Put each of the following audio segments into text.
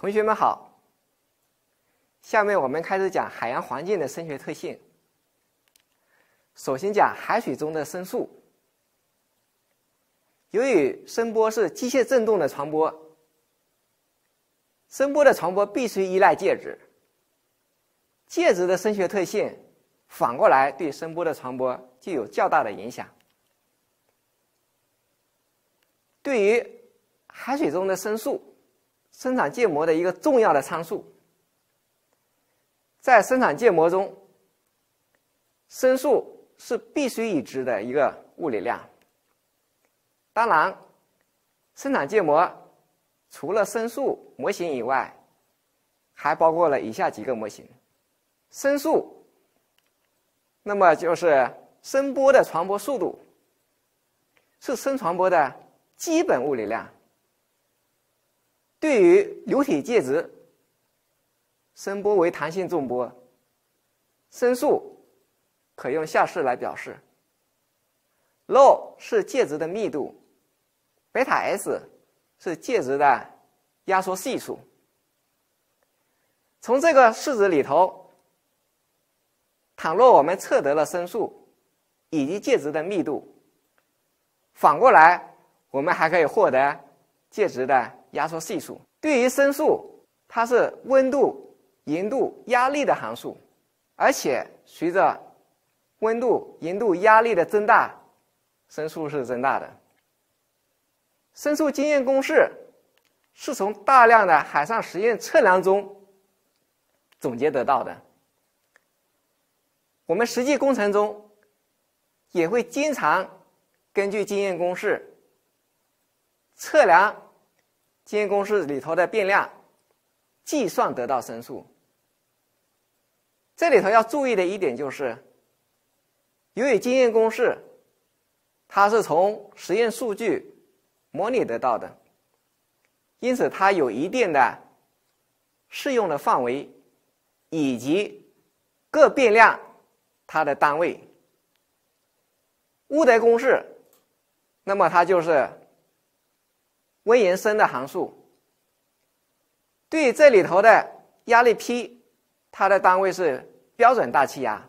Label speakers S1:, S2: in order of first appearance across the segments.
S1: 同学们好，下面我们开始讲海洋环境的声学特性。首先讲海水中的声速。由于声波是机械振动的传播，声波的传播必须依赖介质。介质的声学特性反过来对声波的传播具有较大的影响。对于海水中的声速。生产建模的一个重要的参数，在生产建模中，声速是必须已知的一个物理量。当然，生产建模除了声速模型以外，还包括了以下几个模型：声速，那么就是声波的传播速度，是声传播的基本物理量。对于流体介质，声波为弹性纵波，声速可用下式来表示：ρ 是介质的密度贝塔 s 是介质的压缩系数。从这个式子里头，倘若我们测得了声速以及介质的密度，反过来，我们还可以获得介质的。压缩系数对于声速，它是温度、盐度、压力的函数，而且随着温度、盐度、压力的增大，声速是增大的。声速经验公式是从大量的海上实验测量中总结得到的。我们实际工程中也会经常根据经验公式测量。经验公式里头的变量计算得到申数。这里头要注意的一点就是，由于经验公式它是从实验数据模拟得到的，因此它有一定的适用的范围，以及各变量它的单位。物德公式，那么它就是。微延伸的函数，对这里头的压力 P，它的单位是标准大气压，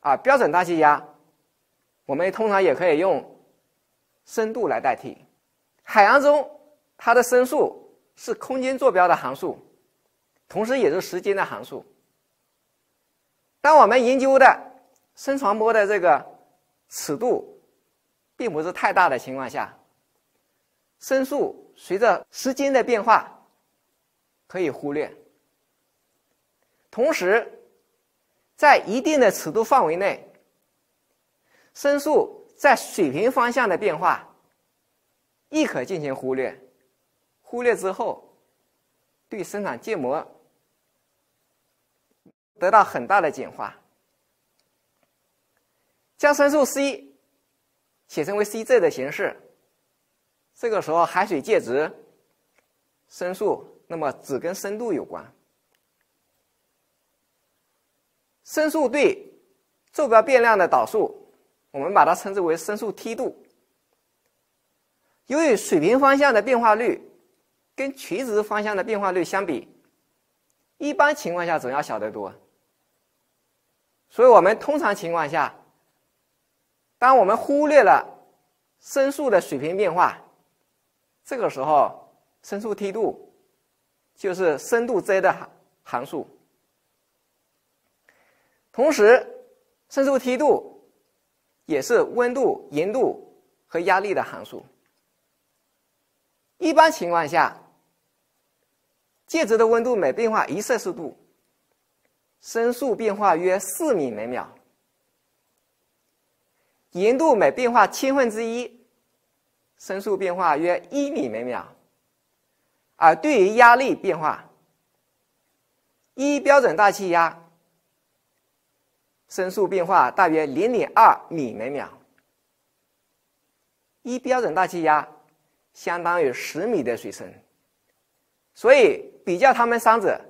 S1: 啊，标准大气压，我们通常也可以用深度来代替。海洋中它的深度是空间坐标的函数，同时也是时间的函数。当我们研究的声传播的这个尺度并不是太大的情况下。申诉随着时间的变化可以忽略，同时在一定的尺度范围内，申诉在水平方向的变化亦可进行忽略。忽略之后，对生产建模得到很大的简化，将申诉 c 写成为 c z 的形式。这个时候，海水介质深数，那么只跟深度有关。深数对坐标变量的导数，我们把它称之为深数梯度。由于水平方向的变化率跟垂直方向的变化率相比，一般情况下总要小得多。所以我们通常情况下，当我们忽略了深数的水平变化。这个时候，声速梯度就是深度 z 的函函数。同时，声速梯度也是温度、盐度和压力的函数。一般情况下，介质的温度每变化一摄氏度，声速变化约四米每秒。盐度每变化千分之一。声速变化约一米每秒，而对于压力变化，一标准大气压，声速变化大约零点二米每秒。一标准大气压相当于十米的水深，所以比较他们三者，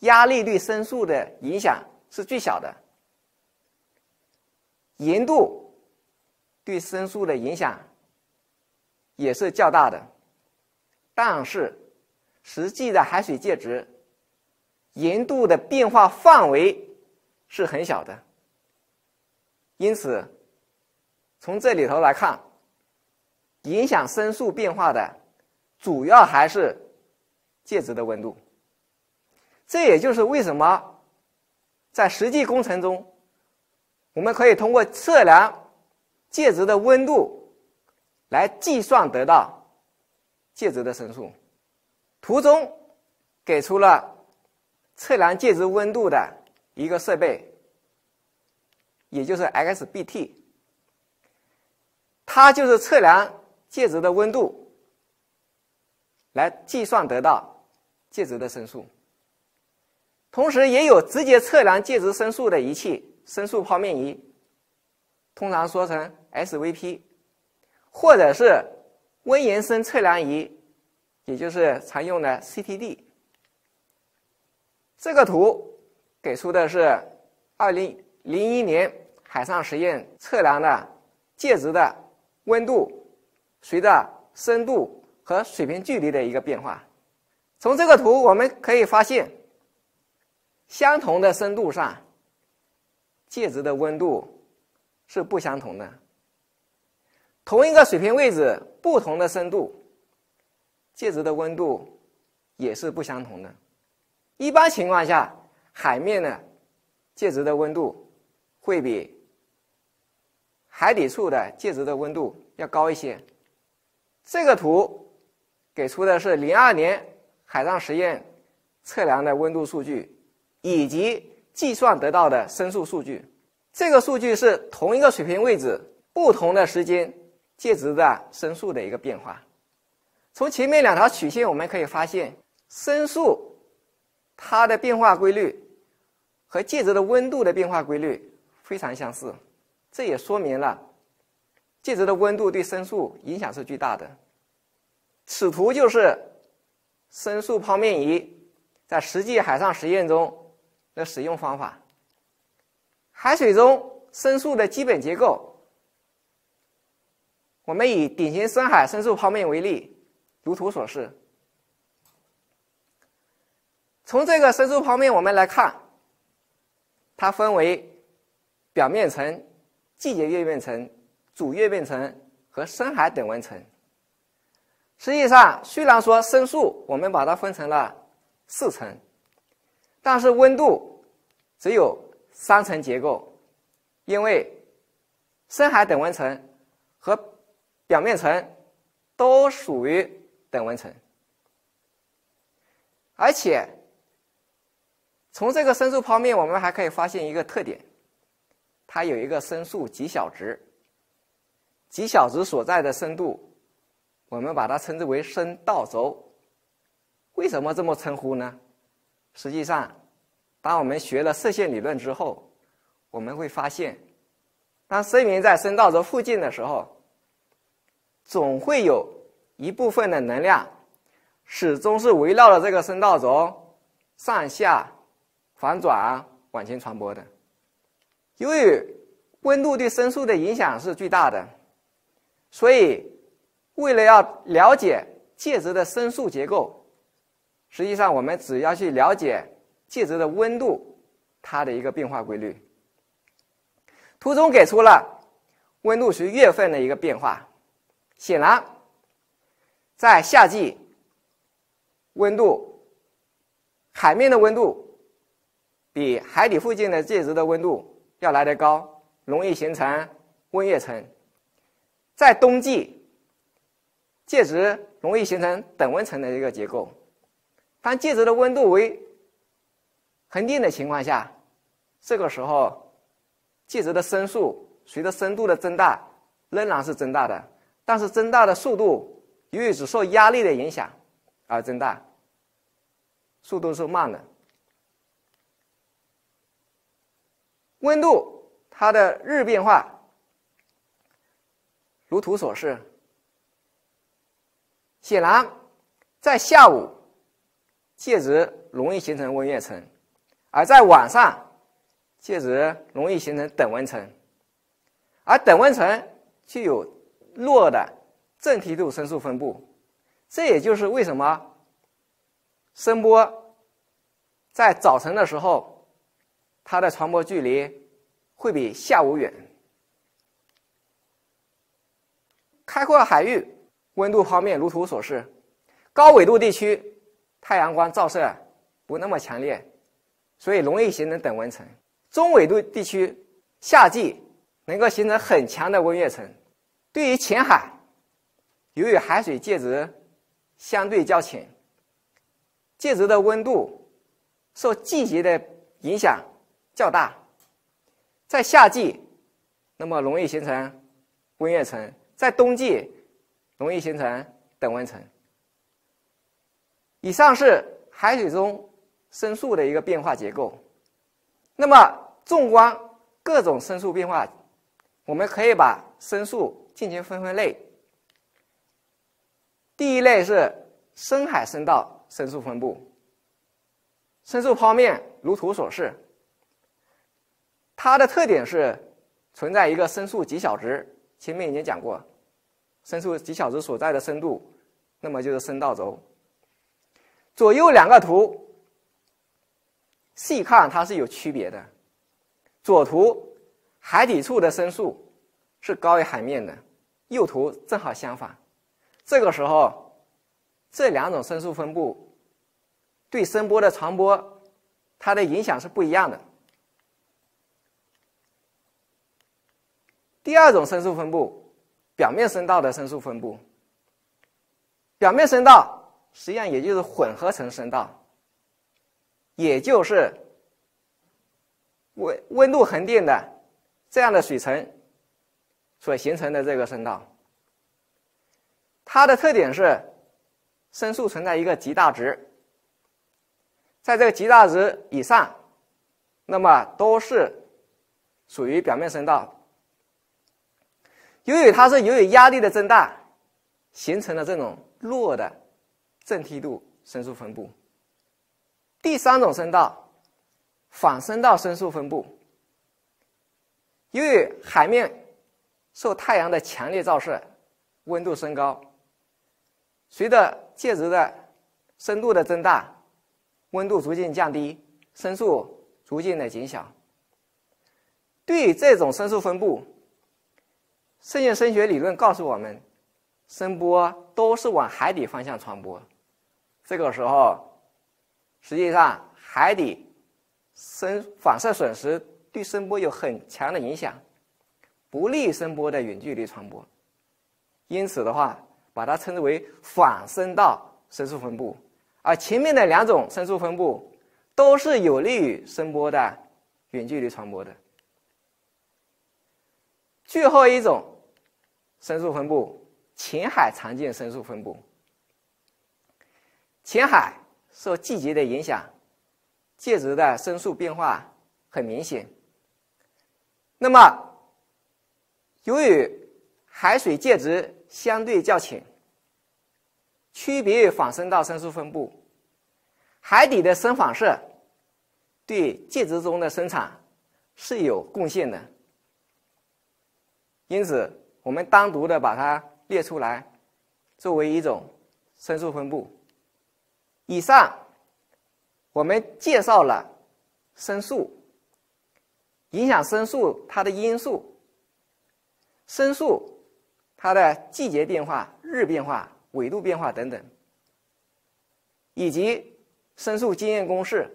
S1: 压力对声速的影响是最小的，盐度对声速的影响。也是较大的，但是实际的海水介质盐度的变化范围是很小的，因此从这里头来看，影响声速变化的，主要还是介质的温度。这也就是为什么在实际工程中，我们可以通过测量介质的温度。来计算得到介质的参数。图中给出了测量介质温度的一个设备，也就是 XBT，它就是测量介质的温度，来计算得到介质的参数。同时也有直接测量介质参数的仪器，参数泡面仪，通常说成 SVP。或者是温延伸测量仪，也就是常用的 CTD。这个图给出的是二零零一年海上实验测量的介质的温度随着深度和水平距离的一个变化。从这个图我们可以发现，相同的深度上，介质的温度是不相同的。同一个水平位置，不同的深度，介质的温度也是不相同的。一般情况下，海面的介质的温度会比海底处的介质的温度要高一些。这个图给出的是零二年海上实验测量的温度数据，以及计算得到的深度数据。这个数据是同一个水平位置，不同的时间。介质的声速的一个变化，从前面两条曲线我们可以发现，声速它的变化规律和介质的温度的变化规律非常相似，这也说明了介质的温度对声速影响是巨大的。此图就是声速剖面仪在实际海上实验中的使用方法。海水中声速的基本结构。我们以典型深海深柱剖面为例，如图所示。从这个深柱剖面，我们来看，它分为表面层、季节月变层、主月变层和深海等温层。实际上，虽然说生素我们把它分成了四层，但是温度只有三层结构，因为深海等温层和表面层都属于等温层，而且从这个深度剖面，我们还可以发现一个特点：它有一个深度极小值。极小值所在的深度，我们把它称之为深道轴。为什么这么称呼呢？实际上，当我们学了射线理论之后，我们会发现，当声源在深道轴附近的时候。总会有一部分的能量始终是围绕着这个声道轴上下反转往前传播的。由于温度对声速的影响是最大的，所以为了要了解介质的声速结构，实际上我们只要去了解介质的温度它的一个变化规律。图中给出了温度随月份的一个变化。显然，在夏季，温度海面的温度比海底附近的介质的温度要来得高，容易形成温跃层。在冬季，介质容易形成等温层的一个结构。当介质的温度为恒定的情况下，这个时候，介质的升速随着深度的增大仍然是增大的。但是增大的速度，由于只受压力的影响，而增大，速度是慢的。温度它的日变化，如图所示。显然，在下午，介质容易形成温跃层，而在晚上，介质容易形成等温层，而等温层具有。弱的正梯度声速分布，这也就是为什么声波在早晨的时候，它的传播距离会比下午远。开阔海域温度方面如图所示。高纬度地区太阳光照射不那么强烈，所以容易形成等温层。中纬度地区夏季能够形成很强的温跃层。对于浅海，由于海水介质相对较浅，介质的温度受季节的影响较大，在夏季那么容易形成温跃层，在冬季容易形成等温层。以上是海水中深速的一个变化结构。那么纵观各种深速变化，我们可以把深速进行分分类，第一类是深海声道声速分布，声速剖面如图所示。它的特点是存在一个声速极小值，前面已经讲过，声速极小值所在的深度，那么就是声道轴。左右两个图，细看它是有区别的。左图海底处的声速是高于海面的。右图正好相反，这个时候这两种声速分布对声波的传播它的影响是不一样的。第二种声速分布，表面声道的声速分布，表面声道实际上也就是混合层声道，也就是温温度恒定的这样的水层。所形成的这个声道，它的特点是声速存在一个极大值，在这个极大值以上，那么都是属于表面声道。由于它是由于压力的增大形成的这种弱的正梯度声速分布。第三种声道，反声道声速分布，由于海面受太阳的强烈照射，温度升高。随着介质的深度的增大，温度逐渐降低，声速逐渐的减小。对这种声速分布，声学声学理论告诉我们，声波都是往海底方向传播。这个时候，实际上海底声反射损失对声波有很强的影响。不利声波的远距离传播，因此的话，把它称之为反声道声速分布。而前面的两种声速分布都是有利于声波的远距离传播的。最后一种声速分布，浅海常见声速分布。浅海受季节的影响，介质的声速变化很明显。那么，由于海水介质相对较浅，区别于仿生到生数分布，海底的深反射对介质中的生产是有贡献的，因此我们单独的把它列出来，作为一种生数分布。以上我们介绍了生数，影响生数它的因素。申诉它的季节变化、日变化、纬度变化等等，以及申诉经验公式。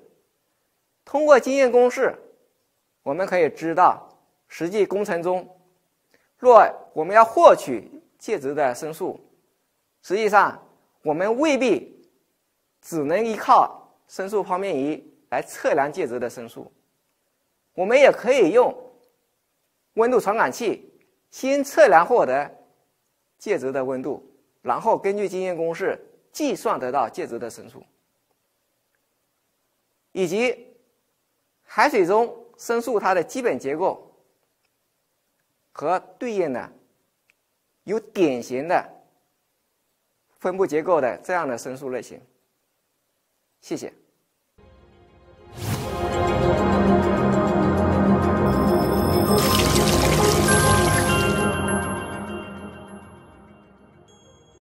S1: 通过经验公式，我们可以知道，实际工程中，若我们要获取介质的申诉，实际上我们未必只能依靠申诉剖面仪来测量介质的申诉，我们也可以用温度传感器。先测量获得介质的温度，然后根据经验公式计算得到介质的声速，以及海水中声速它的基本结构和对应的有典型的分布结构的这样的声速类型。谢谢。